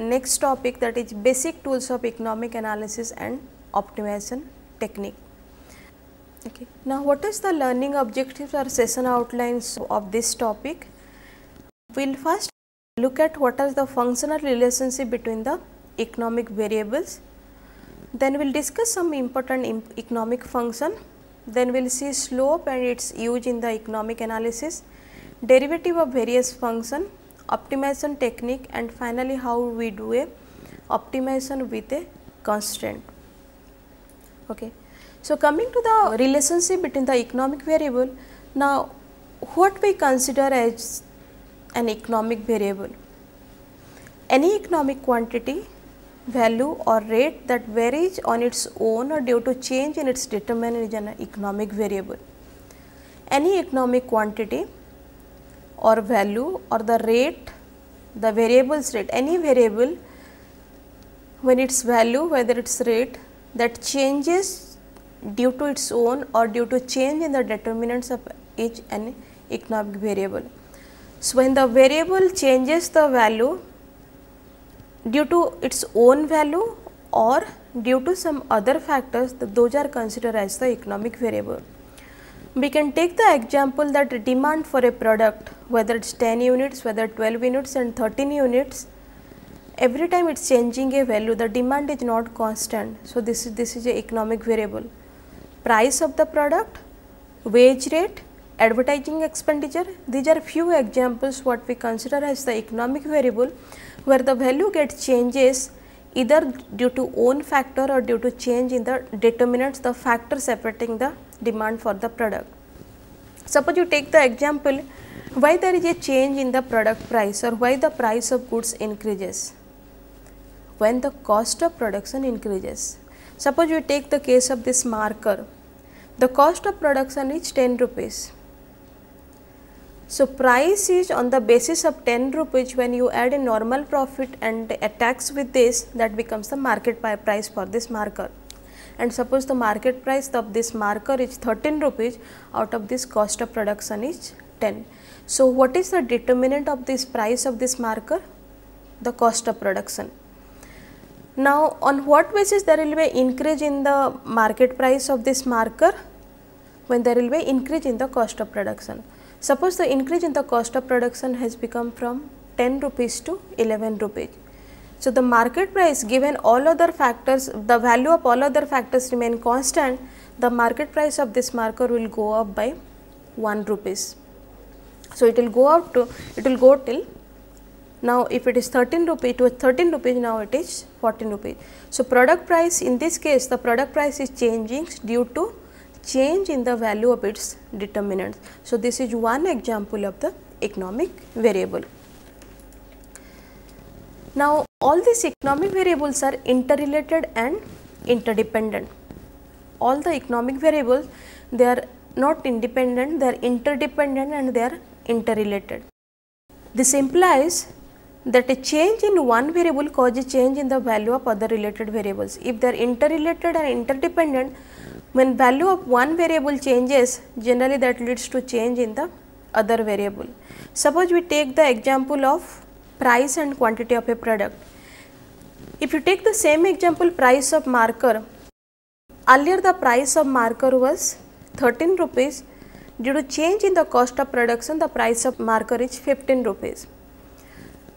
next topic that is basic tools of economic analysis and optimization technique. Okay. Now, what is the learning objectives or session outlines of this topic? We will first look at what are the functional relationship between the economic variables. Then we will discuss some important economic function. Then we will see slope and its use in the economic analysis, derivative of various function, optimization technique and finally, how we do a optimization with a constraint. Okay. So, coming to the relationship between the economic variable, now what we consider as an economic variable? Any economic quantity value or rate that varies on its own or due to change in its determinant is an economic variable. Any economic quantity or value or the rate, the variable's rate, any variable when its value whether its rate that changes due to its own or due to change in the determinants of each and economic variable. So, when the variable changes the value due to its own value or due to some other factors those are considered as the economic variable. We can take the example that demand for a product whether it is 10 units, whether 12 units and 13 units every time it is changing a value the demand is not constant. So, this is this is a economic variable. Price of the product, wage rate, advertising expenditure these are few examples what we consider as the economic variable where the value get changes either due to own factor or due to change in the determinants the factor separating the demand for the product. Suppose you take the example why there is a change in the product price or why the price of goods increases when the cost of production increases. Suppose you take the case of this marker, the cost of production is 10 rupees so, price is on the basis of 10 rupees when you add a normal profit and a tax with this that becomes the market price for this marker. And suppose the market price of this marker is 13 rupees out of this cost of production is 10. So, what is the determinant of this price of this marker? The cost of production. Now, on what basis there will be increase in the market price of this marker? When there will be increase in the cost of production. Suppose the increase in the cost of production has become from 10 rupees to 11 rupees. So, the market price given all other factors, the value of all other factors remain constant, the market price of this marker will go up by 1 rupees. So, it will go up to, it will go till now if it is 13 rupees, it was 13 rupees now it is 14 rupees. So, product price in this case the product price is changing due to change in the value of its determinants. So, this is one example of the economic variable. Now, all these economic variables are interrelated and interdependent. All the economic variables they are not independent, they are interdependent and they are interrelated. This implies that a change in one variable causes change in the value of other related variables. If they are interrelated and interdependent, when value of one variable changes, generally that leads to change in the other variable. Suppose we take the example of price and quantity of a product. If you take the same example price of marker, earlier the price of marker was 13 rupees. Due to change in the cost of production, the price of marker is 15 rupees.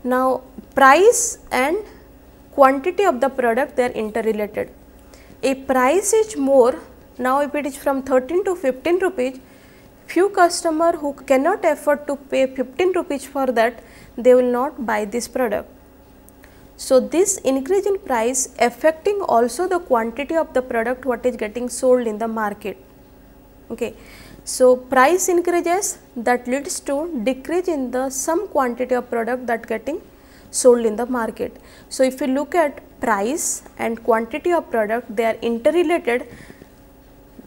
Now, price and quantity of the product they are interrelated. If price is more, now, if it is from 13 to 15 rupees, few customer who cannot afford to pay 15 rupees for that, they will not buy this product. So, this increase in price affecting also the quantity of the product what is getting sold in the market. Okay. So, price increases that leads to decrease in the some quantity of product that getting sold in the market. So, if you look at price and quantity of product they are interrelated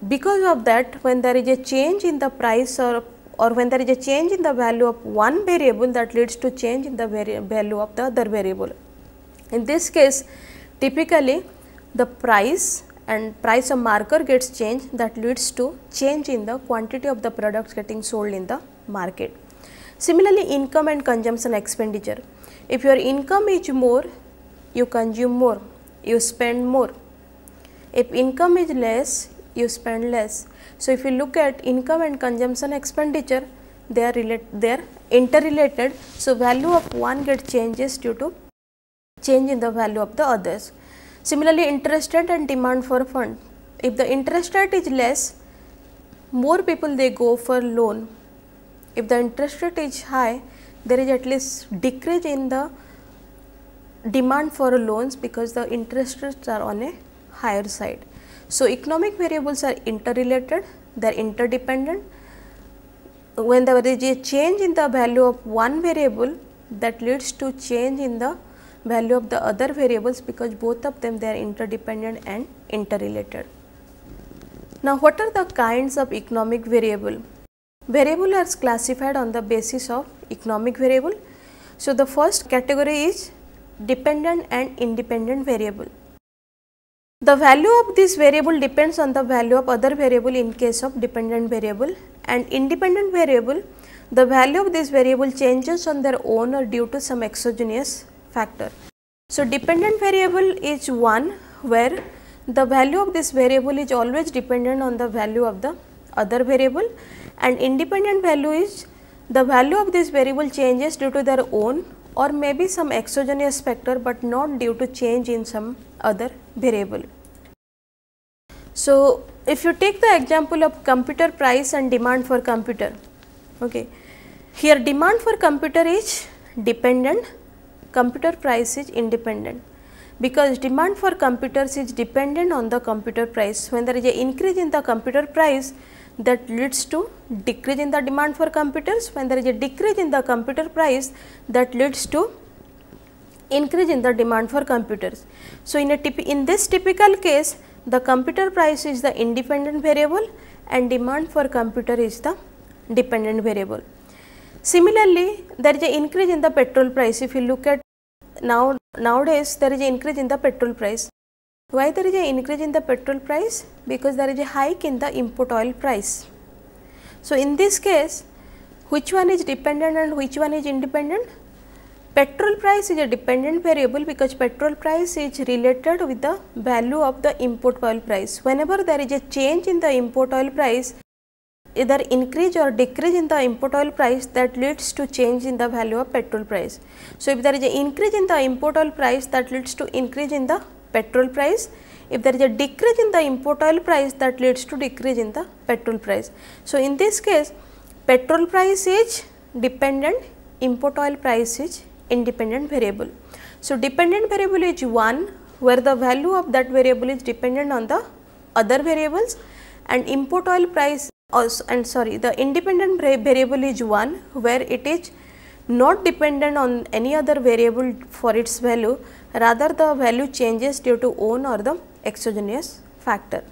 because of that when there is a change in the price or or when there is a change in the value of one variable that leads to change in the value of the other variable. In this case typically the price and price of marker gets changed that leads to change in the quantity of the products getting sold in the market. Similarly, income and consumption expenditure. If your income is more, you consume more, you spend more. If income is less, you spend less. So, if you look at income and consumption expenditure, they are they are interrelated. So, value of one get changes due to change in the value of the others. Similarly, interest rate and demand for fund. If the interest rate is less, more people they go for loan. If the interest rate is high, there is at least decrease in the demand for loans because the interest rates are on a higher side. So economic variables are interrelated, they are interdependent. When there is a change in the value of one variable that leads to change in the value of the other variables because both of them they are interdependent and interrelated. Now what are the kinds of economic variable? Variable are classified on the basis of economic variable. So the first category is dependent and independent variable. The value of this variable depends on the value of other variable in case of dependent variable and independent variable the value of this variable changes on their own or due to some exogenous factor. So, dependent variable is one where the value of this variable is always dependent on the value of the other variable and independent value is the value of this variable changes due to their own or maybe some exogenous factor but not due to change in some other variable. So, if you take the example of computer price and demand for computer, okay. here demand for computer is dependent, computer price is independent because demand for computers is dependent on the computer price. When there is an increase in the computer price that leads to decrease in the demand for computers, when there is a decrease in the computer price that leads to increase in the demand for computers. So, in a in this typical case the computer price is the independent variable and demand for computer is the dependent variable. Similarly, there is an increase in the petrol price. If you look at now nowadays, there is an increase in the petrol price. Why there is an increase in the petrol price? Because there is a hike in the import oil price. So, in this case, which one is dependent and which one is independent? Petrol price is a dependent variable because petrol price is related with the value of the import oil price. Whenever there is a change in the import oil price, either increase or decrease in the import oil price that leads to change in the value of petrol price. So, if there is an increase in the import oil price that leads to increase in the petrol price. If there is a decrease in the import oil price that leads to decrease in the petrol price. So, in this case petrol price is dependent, import oil price is independent variable. So, dependent variable is one where the value of that variable is dependent on the other variables and import oil price also and sorry the independent variable is one where it is not dependent on any other variable for its value rather the value changes due to own or the exogenous factor.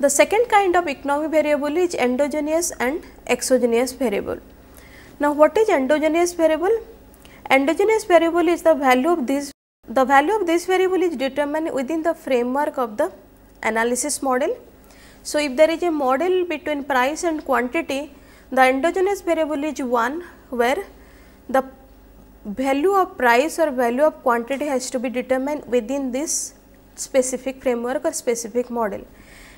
The second kind of economic variable is endogenous and exogenous variable. Now, what is endogenous variable? Endogenous variable is the value of this, the value of this variable is determined within the framework of the analysis model. So, if there is a model between price and quantity, the endogenous variable is one where the value of price or value of quantity has to be determined within this specific framework or specific model.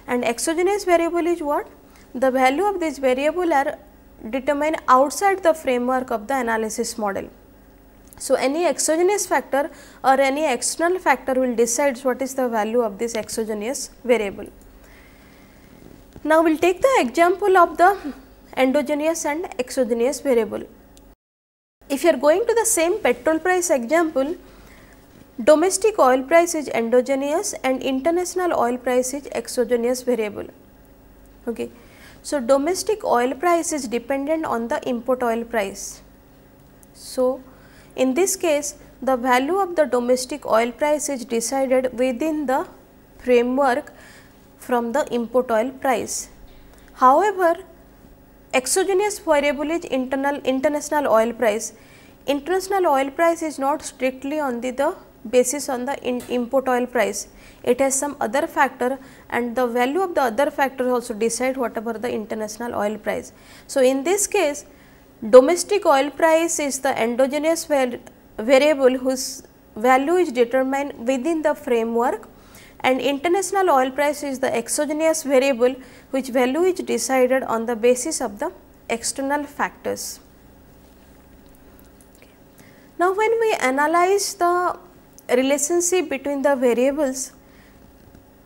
And exogenous variable is what? The value of this variable are determine outside the framework of the analysis model. So, any exogenous factor or any external factor will decide what is the value of this exogenous variable. Now, we will take the example of the endogenous and exogenous variable. If you are going to the same petrol price example, domestic oil price is endogenous and international oil price is exogenous variable. Okay. So, domestic oil price is dependent on the import oil price. So, in this case the value of the domestic oil price is decided within the framework from the import oil price. However, exogenous variable is internal international oil price. International oil price is not strictly on the, the basis on the in, import oil price. It has some other factor and the value of the other factors also decide whatever the international oil price. So, in this case domestic oil price is the endogenous variable whose value is determined within the framework and international oil price is the exogenous variable which value is decided on the basis of the external factors. Now, when we analyze the relationship between the variables,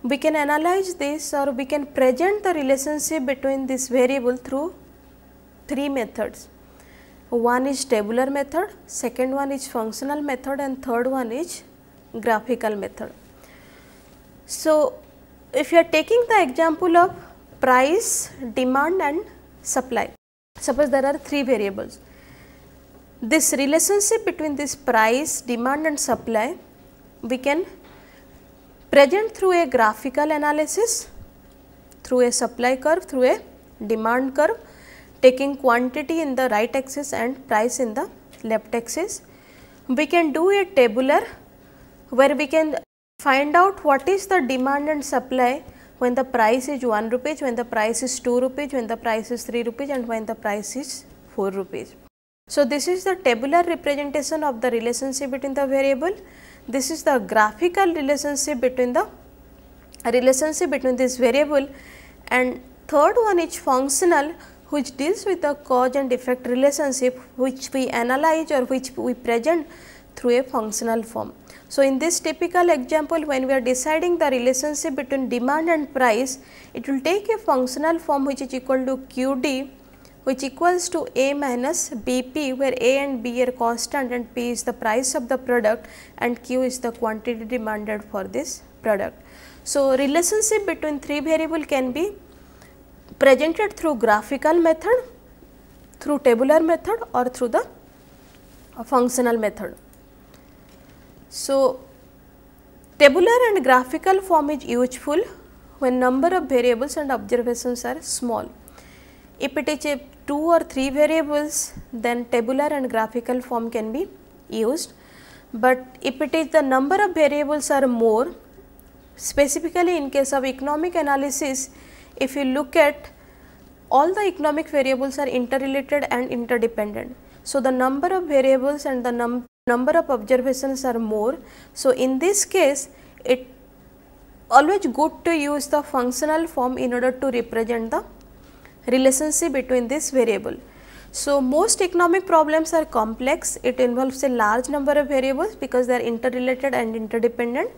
we can analyze this or we can present the relationship between this variable through three methods. One is tabular method, second one is functional method and third one is graphical method. So, if you are taking the example of price, demand and supply, suppose there are three variables. This relationship between this price, demand and supply, we can present through a graphical analysis, through a supply curve, through a demand curve, taking quantity in the right axis and price in the left axis. We can do a tabular where we can find out what is the demand and supply when the price is 1 rupees, when the price is 2 rupees, when the price is 3 rupees and when the price is 4 rupees. So, this is the tabular representation of the relationship between the variable this is the graphical relationship between the relationship between this variable and third one is functional which deals with the cause and effect relationship which we analyze or which we present through a functional form. So, in this typical example when we are deciding the relationship between demand and price, it will take a functional form which is equal to QD which equals to A minus BP where A and B are constant and P is the price of the product and Q is the quantity demanded for this product. So, relationship between three variable can be presented through graphical method, through tabular method or through the functional method. So, tabular and graphical form is useful when number of variables and observations are small. If it is a two or three variables then tabular and graphical form can be used. But if it is the number of variables are more specifically in case of economic analysis if you look at all the economic variables are interrelated and interdependent. So, the number of variables and the num number of observations are more. So, in this case it always good to use the functional form in order to represent the relationship between this variable. So, most economic problems are complex, it involves a large number of variables because they are interrelated and interdependent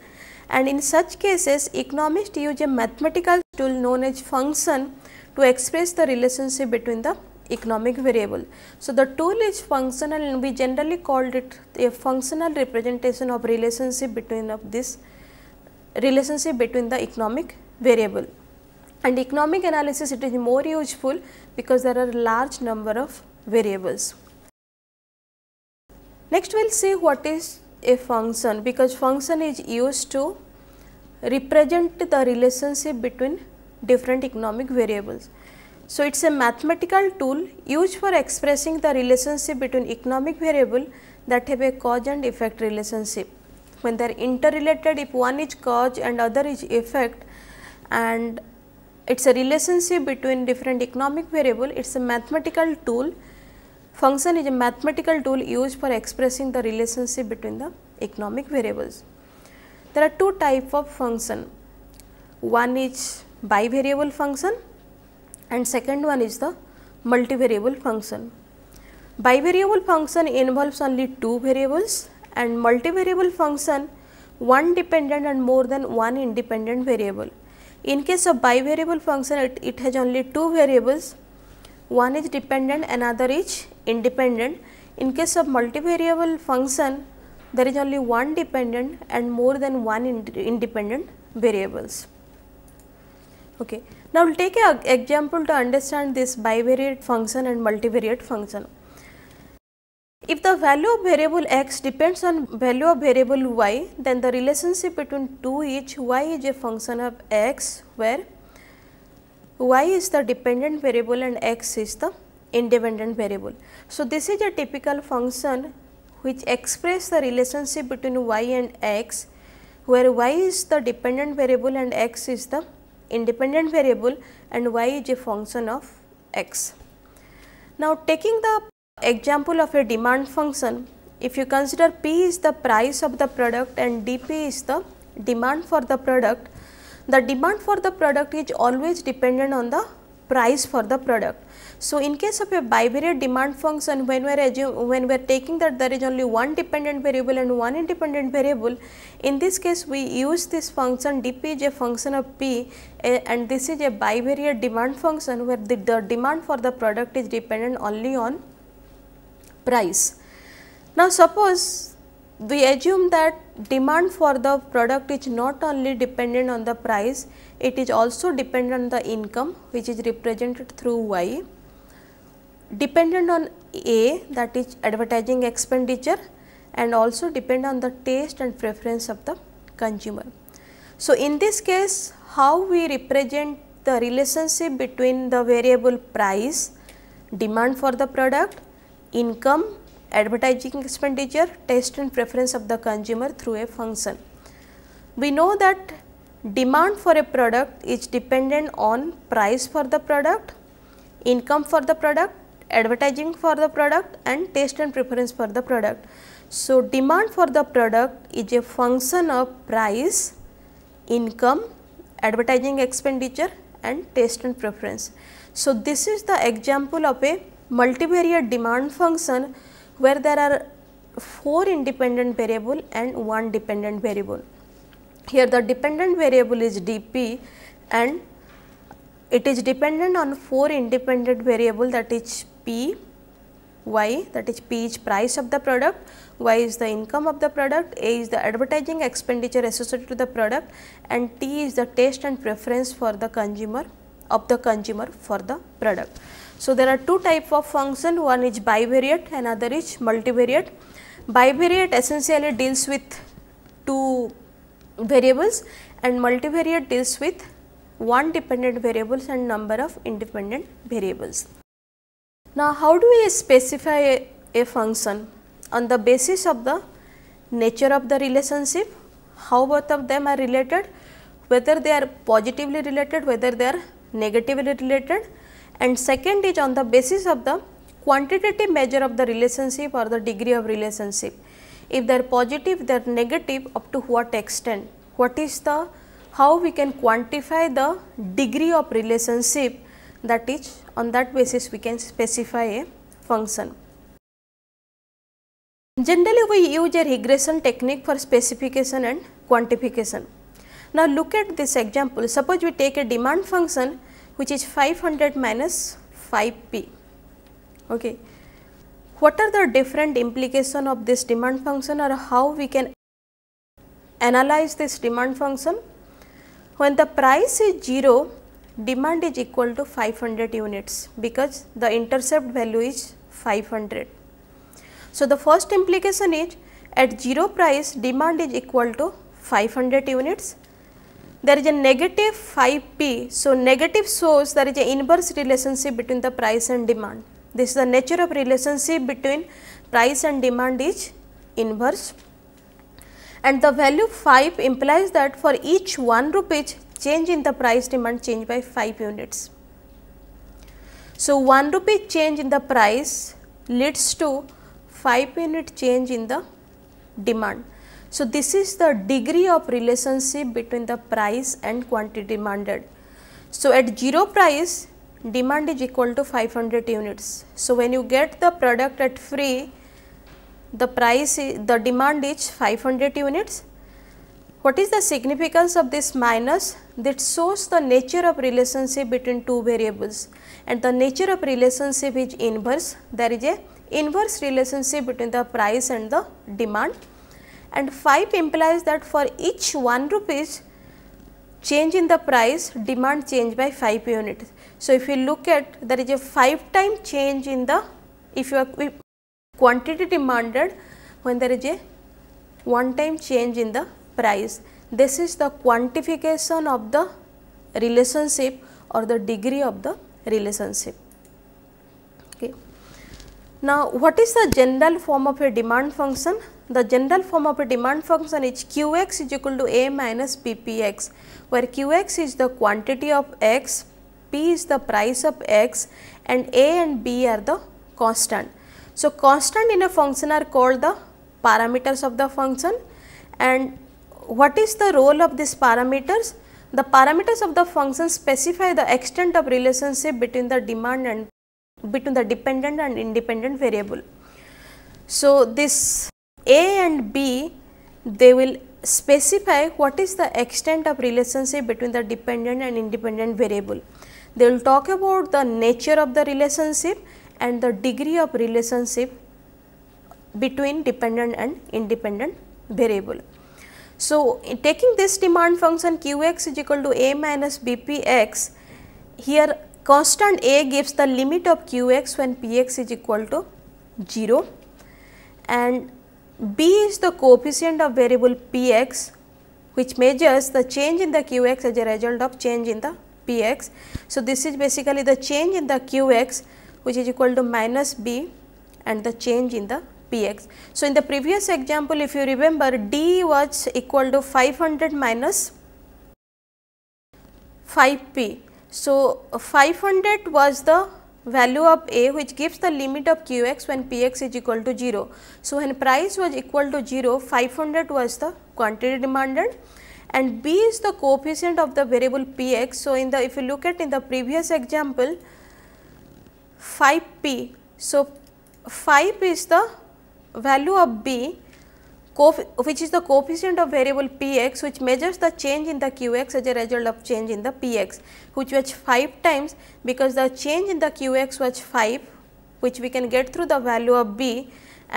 and in such cases economists use a mathematical tool known as function to express the relationship between the economic variable. So, the tool is functional and we generally called it a functional representation of relationship between of this relationship between the economic variable and economic analysis it is more useful because there are large number of variables. Next we will see what is a function because function is used to represent the relationship between different economic variables. So, it is a mathematical tool used for expressing the relationship between economic variable that have a cause and effect relationship. When they are interrelated if one is cause and other is effect and it's a relationship between different economic variable. It's a mathematical tool. Function is a mathematical tool used for expressing the relationship between the economic variables. There are two type of function. One is bivariable function and second one is the multivariable function. Bivariable function involves only two variables and multivariable function one dependent and more than one independent variable. In case of bivariable function, it, it has only two variables, one is dependent, another is independent. In case of multivariable function, there is only one dependent and more than one independent variables. Okay. Now, we will take an example to understand this bivariate function and multivariate function. If the value of variable x depends on value of variable y, then the relationship between 2 each y is a function of x where y is the dependent variable and x is the independent variable. So, this is a typical function which express the relationship between y and x where y is the dependent variable and x is the independent variable and y is a function of x. Now, taking the Example of a demand function, if you consider P is the price of the product and DP is the demand for the product, the demand for the product is always dependent on the price for the product. So, in case of a bivariate demand function when we are when we are taking that there is only one dependent variable and one independent variable in this case we use this function dp is a function of p a, eh, and this is a bivariate demand function where the, the demand for the product is dependent only on price. Now, suppose we assume that demand for the product is not only dependent on the price, it is also dependent on the income which is represented through Y, dependent on A that is advertising expenditure and also depend on the taste and preference of the consumer. So, in this case how we represent the relationship between the variable price, demand for the product income advertising expenditure taste and preference of the consumer through a function we know that demand for a product is dependent on price for the product income for the product advertising for the product and taste and preference for the product so demand for the product is a function of price income advertising expenditure and taste and preference so this is the example of a multivariate demand function where there are 4 independent variable and 1 dependent variable. Here the dependent variable is dp and it is dependent on 4 independent variable that is p, y that is p is price of the product, y is the income of the product, a is the advertising expenditure associated to the product and t is the taste and preference for the consumer of the consumer for the product. So there are two type of function one is bivariate another is multivariate. Bivariate essentially deals with two variables and multivariate deals with one dependent variables and number of independent variables. Now how do we specify a, a function on the basis of the nature of the relationship, how both of them are related, whether they are positively related, whether they are negatively related and second is on the basis of the quantitative measure of the relationship or the degree of relationship. If they are positive, they are negative up to what extent, what is the how we can quantify the degree of relationship that is on that basis we can specify a function. Generally we use a regression technique for specification and quantification. Now look at this example, suppose we take a demand function which is 500 minus 5p. Okay. What are the different implication of this demand function or how we can analyze this demand function? When the price is 0, demand is equal to 500 units because the intercept value is 500. So, the first implication is at 0 price demand is equal to 500 units there is a negative 5p. So, negative shows there is an inverse relationship between the price and demand. This is the nature of relationship between price and demand is inverse. And the value 5 implies that for each 1 rupees change in the price demand change by 5 units. So, 1 rupee change in the price leads to 5 unit change in the demand. So this is the degree of relationship between the price and quantity demanded. So at zero price, demand is equal to 500 units. So when you get the product at free, the price the demand is 500 units. What is the significance of this minus? That shows the nature of relationship between two variables and the nature of relationship is inverse. There is a inverse relationship between the price and the demand and 5 implies that for each 1 rupees change in the price demand change by 5 units. So, if you look at there is a 5 time change in the if are quantity demanded when there is a one time change in the price. This is the quantification of the relationship or the degree of the relationship. Okay. Now, what is the general form of a demand function? the general form of a demand function is qx is equal to a minus ppx, where qx is the quantity of x, p is the price of x and a and b are the constant. So, constant in a function are called the parameters of the function and what is the role of these parameters? The parameters of the function specify the extent of relationship between the demand and between the dependent and independent variable. So, this a and B they will specify what is the extent of relationship between the dependent and independent variable. They will talk about the nature of the relationship and the degree of relationship between dependent and independent variable. So, taking this demand function qx is equal to a minus bpx, here constant a gives the limit of qx when px is equal to 0 and B is the coefficient of variable Px which measures the change in the Qx as a result of change in the Px. So, this is basically the change in the Qx which is equal to minus B and the change in the Px. So, in the previous example if you remember D was equal to 500 minus 5P. So, 500 was the value of A which gives the limit of Qx when Px is equal to 0. So, when price was equal to 0, 500 was the quantity demanded and B is the coefficient of the variable Px. So, in the if you look at in the previous example 5p. So, 5 is the value of B which is the coefficient of variable px which measures the change in the qx as a result of change in the px which was 5 times because the change in the qx was 5 which we can get through the value of b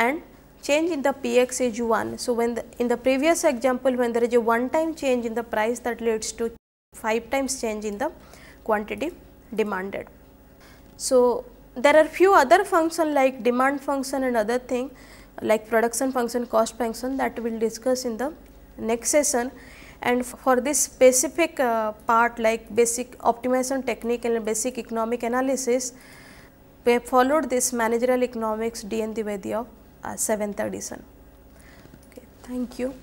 and change in the px is 1. So, when the, in the previous example when there is a one time change in the price that leads to 5 times change in the quantity demanded. So, there are few other function like demand function and other thing like production function, cost function that we will discuss in the next session and for this specific uh, part like basic optimization technique and basic economic analysis, we have followed this managerial economics D and D of 7th edition. Okay, thank you.